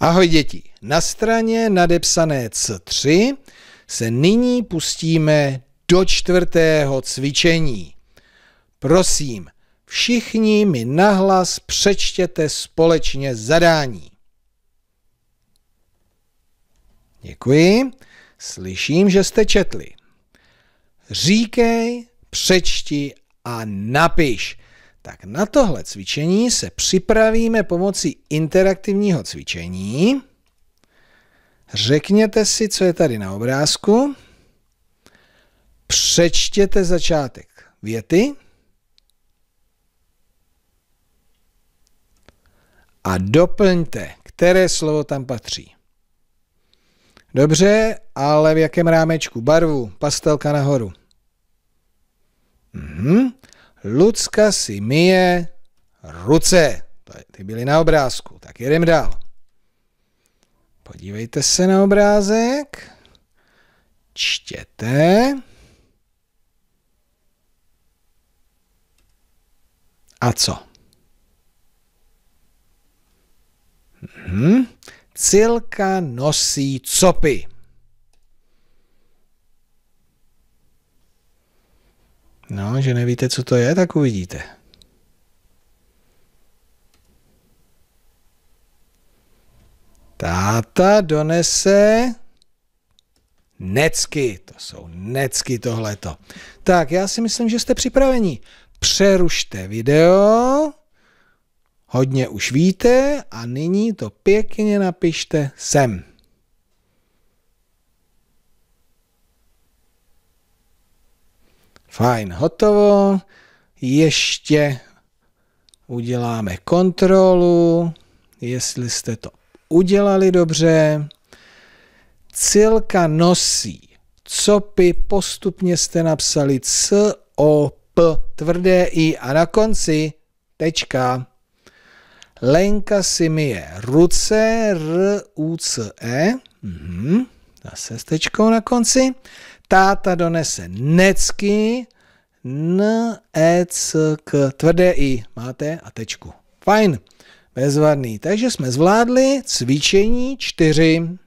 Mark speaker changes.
Speaker 1: Ahoj děti, na straně nadepsané C3 se nyní pustíme do čtvrtého cvičení. Prosím, všichni mi nahlas přečtěte společně zadání. Děkuji, slyším, že jste četli. Říkej, přečti a napiš. Tak na tohle cvičení se připravíme pomocí interaktivního cvičení. Řekněte si, co je tady na obrázku. Přečtěte začátek věty. A doplňte, které slovo tam patří. Dobře, ale v jakém rámečku? Barvu, pastelka nahoru. Mhm. Lucka si myje ruce. Ty byly na obrázku, tak jedem dál. Podívejte se na obrázek. Čtěte. A co? Mhm. Cilka nosí copy. No, že nevíte, co to je, tak uvidíte. Táta donese necky. To jsou necky tohleto. Tak, já si myslím, že jste připraveni. Přerušte video. Hodně už víte a nyní to pěkně napište sem. Fajn, hotovo. Ještě uděláme kontrolu, jestli jste to udělali dobře. Cilka nosí copy, postupně jste napsali c, o, p, tvrdé i a na konci tečka. Lenka si myje ruce, r, u, c, e. Mhm. Zase s tečkou na konci táta donese necky, n, e, c, k, tvrdé i, máte a tečku. Fajn, bezvadný. Takže jsme zvládli cvičení čtyři.